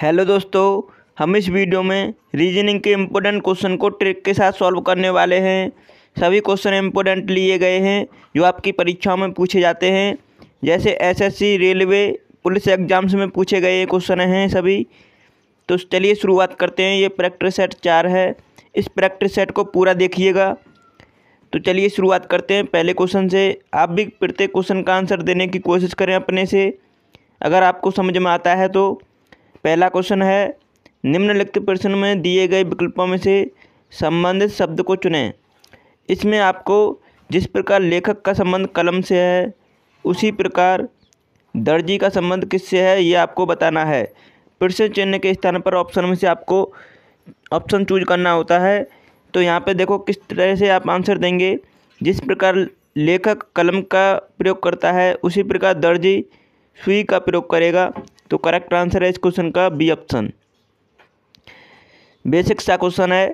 hello दोस्तों हम इस वीडियो में रीजनिंग के इम्पोर्टेंट क्वेश्चन को ट्रिक के साथ सॉल्व करने वाले हैं सभी क्वेश्चन इम्पोर्टेंट लिए गए हैं जो आपकी परीक्षाओं में पूछे जाते हैं जैसे एसएससी रेलवे पुलिस एग्जाम्स में पूछे गए क्वेश्चन हैं सभी तो चलिए शुरुआत करते हैं ये प्रैक्टिस सेट चार है इस प्रैक्टिस सेट को पूरा देखिएगा तो चलिए शुरुआत करते हैं पहले क्वेश्चन से आप भी प्रत्येक क्वेश्चन का आंसर देने की कोशिश करें अपने से अगर आपको समझ में आता है तो पहला क्वेश्चन है निम्नलिखित प्रश्न में दिए गए विकल्पों में से संबंधित शब्द को चुनें इसमें आपको जिस प्रकार लेखक का संबंध कलम से है उसी प्रकार दर्जी का संबंध किससे है ये आपको बताना है प्रश्न चिन्ह के स्थान पर ऑप्शन में से आपको ऑप्शन चूज करना होता है तो यहाँ पे देखो किस तरह से आप आंसर देंगे जिस प्रकार लेखक कलम का प्रयोग करता है उसी प्रकार दर्जी सुई का प्रयोग करेगा तो करेक्ट आंसर है इस क्वेश्चन का बी ऑप्शन बेसिक सा क्वेश्चन है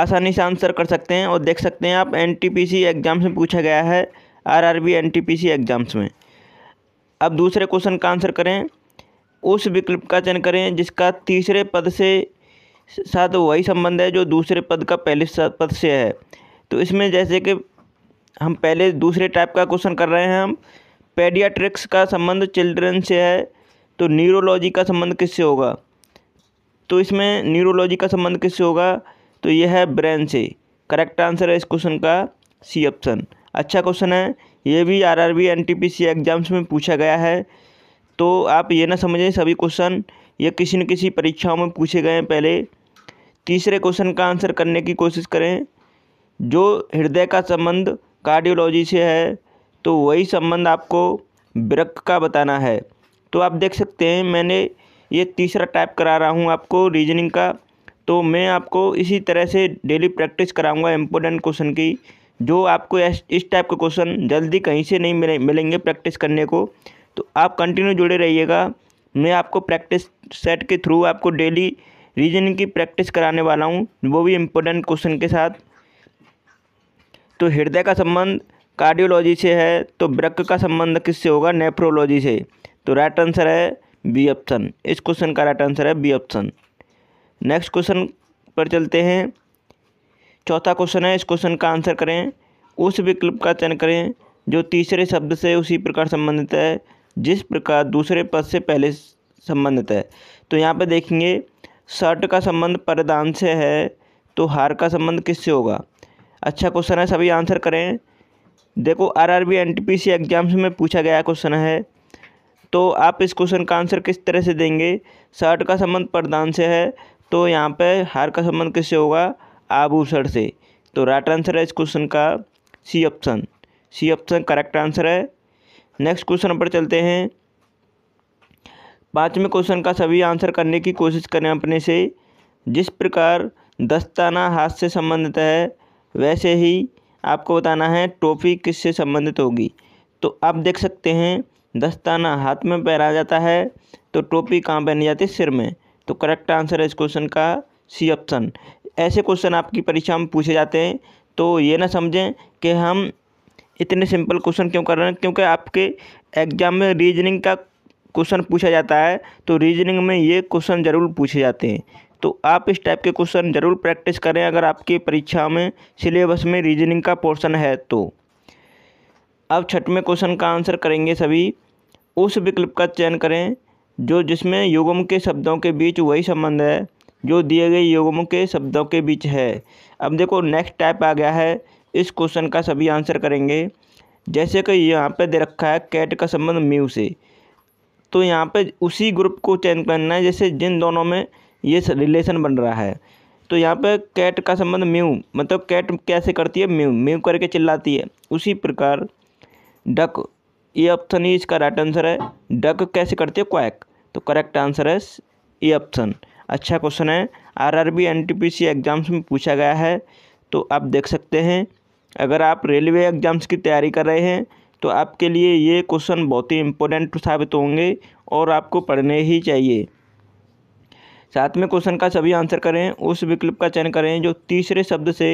आसानी से आंसर कर सकते हैं और देख सकते हैं आप एनटीपीसी एग्ज़ाम्स में पूछा गया है आरआरबी एनटीपीसी एग्ज़ाम्स में अब दूसरे क्वेश्चन का आंसर करें उस विकल्प का चयन करें जिसका तीसरे पद से साथ वही संबंध है जो दूसरे पद का पहले पद से है तो इसमें जैसे कि हम पहले दूसरे टाइप का क्वेश्चन कर रहे हैं हम पेडियाट्रिक्स का संबंध चिल्ड्रन से है तो न्यूरोलॉजी का संबंध किससे होगा तो इसमें न्यूरोलॉजी का संबंध किससे होगा तो यह है ब्रेन से करेक्ट आंसर है इस क्वेश्चन का सी ऑप्शन अच्छा क्वेश्चन है ये भी R R B N T P C exams में पूछा गया है तो आप ये ना समझें सभी क्वेश्चन ये किसी न किसी परीक्षाओं में पूछे गए हैं पहले तीसरे क्वेश्चन का आंसर करने की कोशिश करें जो हृदय का संबंध कार्डियोलॉजी से है तो वही संबंध आपको वृक्क का बताना है तो आप देख सकते हैं मैंने ये तीसरा टाइप करा रहा हूँ आपको रीजनिंग का तो मैं आपको इसी तरह से डेली प्रैक्टिस कराऊंगा इम्पोर्टेंट क्वेश्चन की जो आपको इस टाइप के क्वेश्चन जल्दी कहीं से नहीं मिले मिलेंगे प्रैक्टिस करने को तो आप कंटिन्यू जुड़े रहिएगा मैं आपको प्रैक्टिस सेट के थ्रू आपको डेली रीजनिंग की प्रैक्टिस कराने वाला हूँ वो भी इम्पोर्टेंट क्वेश्चन के साथ तो हृदय का संबंध कार्डियोलॉजी से है तो ब्रक का संबंध किससे होगा नेफ्रोलॉजी से तो राइट आंसर है बी ऑप्शन इस क्वेश्चन का राइट आंसर है बी ऑप्शन नेक्स्ट क्वेश्चन पर चलते हैं चौथा क्वेश्चन है इस क्वेश्चन का आंसर करें उस विकल्प का चयन करें जो तीसरे शब्द से उसी प्रकार संबंधित है जिस प्रकार दूसरे पद से पहले संबंधित है तो यहाँ पर देखेंगे शर्ट का संबंध परदान से है तो हार का संबंध किससे होगा अच्छा क्वेश्चन है सभी आंसर करें देखो आरआरबी एनटीपीसी एग्ज़ाम्स में पूछा गया क्वेश्चन है तो आप इस क्वेश्चन का आंसर किस तरह से देंगे शर्ट का संबंध प्रदान से है तो यहाँ पे हार का संबंध किससे होगा आभूषण से तो राइट आंसर है इस क्वेश्चन का C option C option correct answer है नेक्स्ट क्वेश्चन पर चलते हैं पाँचवें क्वेश्चन का सभी आंसर करने की कोशिश करें अपने से जिस प्रकार दस्ताना हाथ से संबंधित है वैसे ही आपको बताना है टोपी किससे संबंधित होगी तो आप देख सकते हैं दस्ताना हाथ में पहना जाता है तो टोपी कहाँ पहनी जाती है सिर में तो करेक्ट आंसर है इस क्वेश्चन का सी ऑप्शन ऐसे क्वेश्चन आपकी परीक्षा में पूछे जाते हैं तो ये ना समझें कि हम इतने सिंपल क्वेश्चन क्यों कर रहे हैं क्योंकि आपके एग्जाम में रीजनिंग का क्वेश्चन पूछा जाता है तो रीजनिंग में ये क्वेश्चन ज़रूर पूछे जाते हैं तो आप इस टाइप के क्वेश्चन ज़रूर प्रैक्टिस करें अगर आपकी परीक्षा में सिलेबस में रीजनिंग का पोर्शन है तो अब छठवें क्वेश्चन का आंसर करेंगे सभी उस विकल्प का चयन करें जो जिसमें युगम के शब्दों के बीच वही संबंध है जो दिए गए युगम के शब्दों के बीच है अब देखो नेक्स्ट टाइप आ गया है इस क्वेश्चन का सभी आंसर करेंगे जैसे कि यहाँ पे दे रखा है कैट का संबंध म्यू से तो यहाँ पे उसी ग्रुप को चयन करना है जैसे जिन दोनों में ये रिलेशन बन रहा है तो यहाँ पर कैट का संबंध म्यू मतलब कैट कैसे करती है म्यू म्यू करके चिल्लाती है उसी प्रकार डक ये ऑप्शन ही इसका राइट आंसर है डक कैसे करती है क्वैक तो करेक्ट आंसर है ये ऑप्शन अच्छा क्वेश्चन है आरआरबी एनटीपीसी एग्ज़ाम्स में पूछा गया है तो आप देख सकते हैं अगर आप रेलवे एग्ज़ाम्स की तैयारी कर रहे हैं तो आपके लिए ये क्वेश्चन बहुत ही इम्पोर्टेंट साबित होंगे और आपको पढ़ने ही चाहिए साथ में क्वेश्चन का सभी आंसर करें उस विकल्प का चयन करें जो तीसरे शब्द से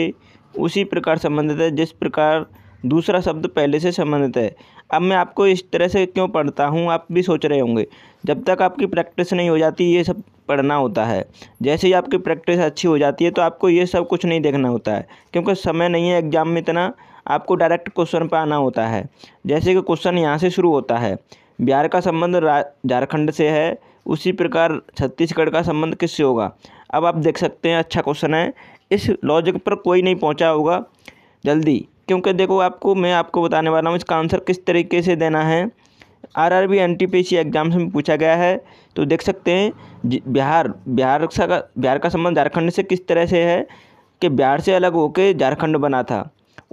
उसी प्रकार संबंधित है जिस प्रकार दूसरा शब्द पहले से संबंधित है अब मैं आपको इस तरह से क्यों पढ़ता हूँ आप भी सोच रहे होंगे जब तक आपकी प्रैक्टिस नहीं हो जाती ये सब पढ़ना होता है जैसे ही आपकी प्रैक्टिस अच्छी हो जाती है तो आपको ये सब कुछ नहीं देखना होता है क्योंकि समय नहीं है एग्ज़ाम में इतना आपको डायरेक्ट क्वेश्चन पर आना होता है जैसे कि क्वेश्चन यहाँ से शुरू होता है बिहार का संबंध झारखंड से है उसी प्रकार छत्तीसगढ़ का संबंध किससे होगा अब आप देख सकते हैं अच्छा क्वेश्चन है इस लॉजिक पर कोई नहीं पहुंचा होगा जल्दी क्योंकि देखो आपको मैं आपको बताने वाला हूँ इसका आंसर किस तरीके से देना है R R B N T P C exam में पूछा गया है तो देख सकते हैं बिहार बिहार का बिहार का संबंध झारखंड से किस तरह से है कि बिहार से अलग होके झारखंड बना था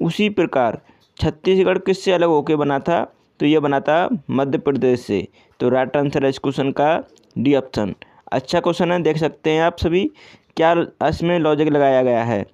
उसी प्रकार छत्तीसगढ़ किससे अलग होके बना था तो ये बना था मध्य प्रदेश से तो राइट आंसर है इस क्वेश्चन का डी ऑप्शन अच्छा क्वेश्चन है देख सकते हैं आप सभी क्या इसमें लॉजिक लगाया गया है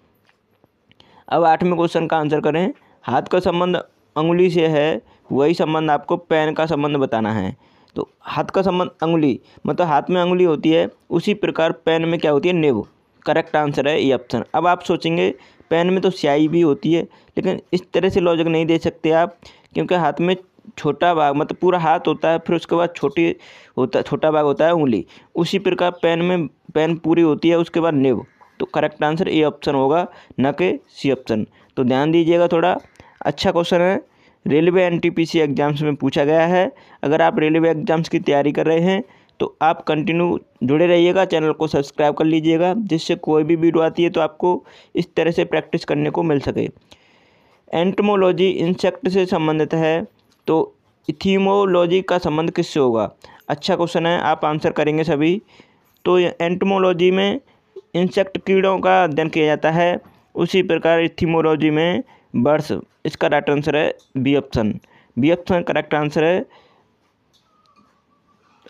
अब आठवें क्वेश्चन का आंसर करें हाथ का संबंध अंगुली से है वही संबंध आपको पैन का संबंध बताना है तो हाथ का संबंध अंगुली मतलब हाथ में अंगुली होती है उसी प्रकार पैन में क्या होती है नेब करेक्ट आंसर है ये ऑप्शन अब आप सोचेंगे पैन में तो स्याही भी होती है लेकिन इस तरह से लॉजिक नहीं दे सकते आप क्योंकि हाथ में छोटा भाग मतलब पूरा हाथ होता है फिर उसके बाद छोटी होता छोटा भाग होता है उंगली उसी प्रकार पेन में पेन पूरी होती है उसके बाद नेब तो करेक्ट आंसर ए ऑप्शन होगा न के सी ऑप्शन तो ध्यान दीजिएगा थोड़ा अच्छा क्वेश्चन है रेलवे एन एग्ज़ाम्स में पूछा गया है अगर आप रेलवे एग्ज़ाम्स की तैयारी कर रहे हैं तो आप कंटिन्यू जुड़े रहिएगा चैनल को सब्सक्राइब कर लीजिएगा जिससे कोई भी वीडियो आती है तो आपको इस तरह से प्रैक्टिस करने को मिल सके एंटमोलॉजी इंसेक्ट से संबंधित है तो इथीमोलॉजी का संबंध किससे होगा अच्छा क्वेश्चन है आप आंसर करेंगे सभी तो एंटमोलॉजी में इंसेक्ट कीड़ों का अध्ययन किया जाता है उसी प्रकार इथीमोलॉजी में बर्ड्स इसका राइट आंसर है B option B option correct answer है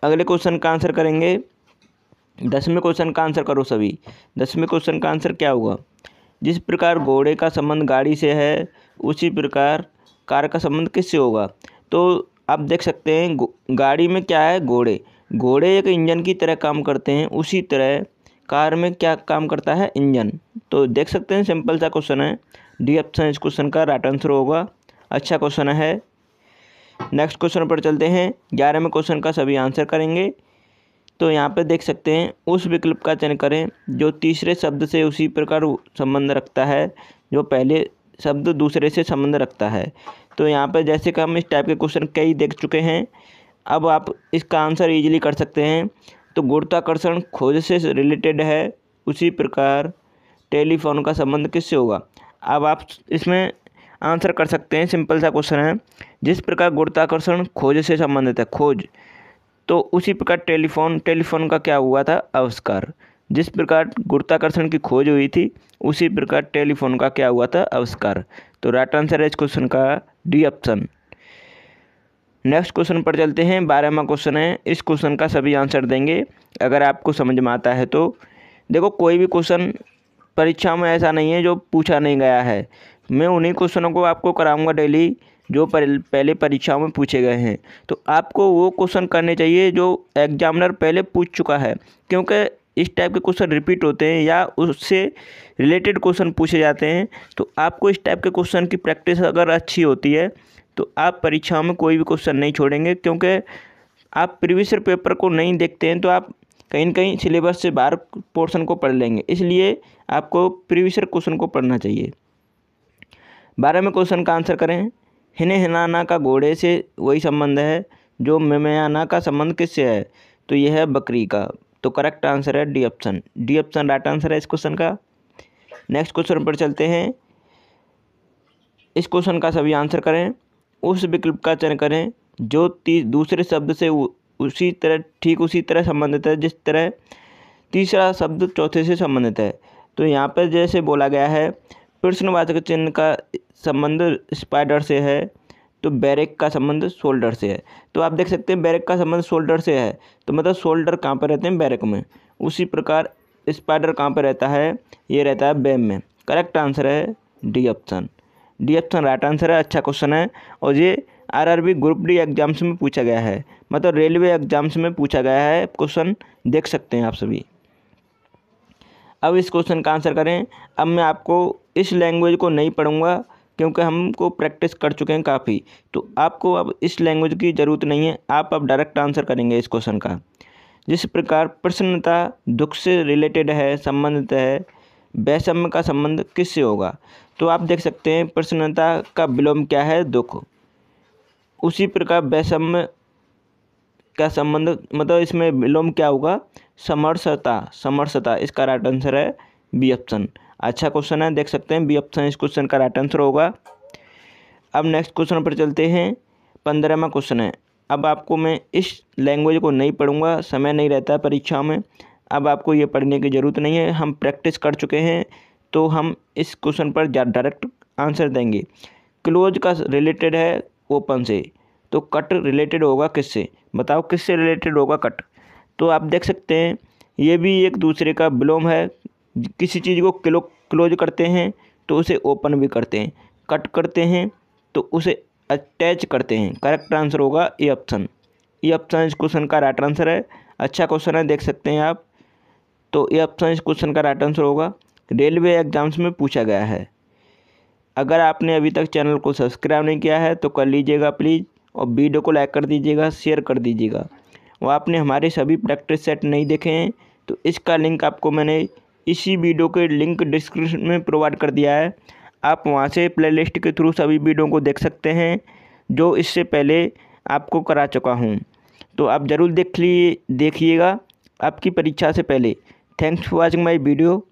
अगले क्वेश्चन का आंसर करेंगे दसवें क्वेश्चन का आंसर करो सभी दसवें क्वेश्चन का आंसर क्या होगा जिस प्रकार घोड़े का संबंध गाड़ी से है उसी प्रकार कार का संबंध किससे होगा तो आप देख सकते हैं गाड़ी में क्या है घोड़े घोड़े एक इंजन की तरह काम करते हैं उसी तरह कार में क्या काम करता है इंजन तो देख सकते हैं सिंपल सा क्वेश्चन है डी ऑप्शन इस क्वेश्चन का राइट आंसर होगा अच्छा क्वेश्चन है नेक्स्ट क्वेश्चन पर चलते हैं ग्यारहवें क्वेश्चन का सभी आंसर करेंगे तो यहाँ पर देख सकते हैं उस विकल्प का चयन करें जो तीसरे शब्द से उसी प्रकार संबंध रखता है जो पहले शब्द दूसरे से संबंध रखता है तो यहाँ पर जैसे कि हम इस टाइप के क्वेश्चन कई देख चुके हैं अब आप इसका आंसर इजीली कर सकते हैं तो गुरुत्वाकर्षण खोज से रिलेटेड है उसी प्रकार टेलीफोन का संबंध किससे होगा अब आप इसमें आंसर कर सकते हैं सिंपल सा क्वेश्चन है जिस प्रकार गुरुत्वाकर्षण खोज से संबंधित है खोज तो उसी प्रकार टेलीफोन टेलीफोन का क्या हुआ था आविष्कार जिस प्रकार गुरुत्वाकर्षण की खोज हुई थी उसी प्रकार टेलीफोन का क्या हुआ था आविष्कार तो राइट आंसर है इस क्वेश्चन का डी ऑप्शन नेक्स्ट क्वेश्चन पर चलते हैं बारहवा क्वेश्चन है इस क्वेश्चन का सभी आंसर देंगे अगर आपको समझ में आता है तो देखो कोई भी क्वेश्चन परीक्षा में ऐसा नहीं है जो पूछा नहीं गया है मैं उन्हीं क्वेश्चनों को आपको कराऊंगा डेली जो पर, पहले परीक्षाओं में पूछे गए हैं तो आपको वो क्वेश्चन करने चाहिए जो एग्जामिनर पहले पूछ चुका है क्योंकि इस टाइप के क्वेश्चन रिपीट होते हैं या उससे रिलेटेड क्वेश्चन पूछे जाते हैं तो आपको इस टाइप के क्वेश्चन की प्रैक्टिस अगर अच्छी होती है तो आप परीक्षाओं में कोई भी क्वेश्चन नहीं छोड़ेंगे क्योंकि आप प्रीवियस पेपर को नहीं देखते हैं तो आप कहीं ना कहीं सिलेबस से बाहर पोर्शन को पढ़ लेंगे इसलिए आपको प्रीवियस क्वेश्चन को पढ़ना चाहिए बारहवें क्वेश्चन का आंसर करें हिने हिनाना का घोड़े से वही संबंध है जो मेमयाना का संबंध किससे है तो यह है बकरी का तो करेक्ट आंसर है D option D option right answer है इस क्वेश्चन का नेक्स्ट क्वेश्चन पर चलते हैं इस क्वेश्चन का सभी आंसर करें उस विकल्प का चयन करें जो तीस दूसरे शब्द से उ, उसी तरह ठीक उसी तरह संबंधित है जिस तरह तीसरा शब्द चौथे से संबंधित है तो यहाँ पर जैसे बोला गया है प्रश्नवाचक चिन्ह का संबंध स्पाइडर से है तो बैरेक का संबंध शोल्डर से है तो आप देख सकते हैं बैरेक का संबंध शोल्डर से है तो मतलब शोल्डर कहाँ पर रहते हैं बैरेक में उसी प्रकार स्पाइडर कहाँ पर रहता है ये रहता है बैम में करेक्ट आंसर है D option D option right answer है अच्छा क्वेश्चन है और ये आरआरबी ग्रुप डी एग्जाम्स में पूछा गया है मतलब रेलवे एग्जाम्स में पूछा गया है क्वेश्चन देख सकते हैं आप सभी अब इस क्वेश्चन का आंसर करें अब मैं आपको इस लैंग्वेज को नहीं पढ़ूंगा क्योंकि हमको प्रैक्टिस कर चुके हैं काफ़ी तो आपको अब इस लैंग्वेज की ज़रूरत नहीं है आप अब डायरेक्ट आंसर करेंगे इस क्वेश्चन का जिस प्रकार प्रसन्नता दुख से रिलेटेड है संबंधित है वैषम्य का संबंध किससे होगा तो आप देख सकते हैं प्रसन्नता का विलोम क्या है दुख उसी प्रकार वैषम्य का संबंध मतलब इसमें विलोम क्या होगा समर्षता समर्षता इसका राइट आंसर है बी ऑप्शन अच्छा क्वेश्चन है देख सकते हैं बी ऑप्शन इस क्वेश्चन का राइट आंसर होगा अब नेक्स्ट क्वेश्चन पर चलते हैं पंद्रहवा क्वेश्चन है अब आपको मैं इस लैंग्वेज को नहीं पढ़ूंगा समय नहीं रहता है परीक्षाओं में अब आपको ये पढ़ने की ज़रूरत नहीं है हम प्रैक्टिस कर चुके हैं तो हम इस क्वेश्चन पर डायरेक्ट आंसर देंगे क्लोज का रिलेटेड है ओपन से तो कट रिलेटेड होगा किससे बताओ किससे रिलेटेड होगा कट तो आप देख सकते हैं ये भी एक दूसरे का विलोम है किसी चीज़ को क्लो क्लोज करते हैं तो उसे ओपन भी करते हैं कट करते हैं तो उसे अटैच करते हैं करेक्ट आंसर होगा ए ऑप्शन ए ऑप्शन इस क्वेश्चन का राइट आंसर है अच्छा क्वेश्चन है देख सकते हैं आप तो ए e ऑप्शन इस क्वेश्चन का राइट आंसर होगा रेलवे एग्जाम्स में पूछा गया है अगर आपने अभी तक चैनल को सब्सक्राइब नहीं किया है तो कर लीजिएगा प्लीज़ और वीडियो को लाइक कर दीजिएगा शेयर कर दीजिएगा वो आपने हमारे सभी प्रैक्टिस सेट नहीं देखे हैं तो इसका लिंक आपको मैंने इसी वीडियो के लिंक डिस्क्रिप्शन में प्रोवाइड कर दिया है आप वहाँ से प्लेलिस्ट के थ्रू सभी वीडियो को देख सकते हैं जो इससे पहले आपको करा चुका हूँ तो आप ज़रूर देख लिए देखिएगा आपकी परीक्षा से पहले thanks for watching my video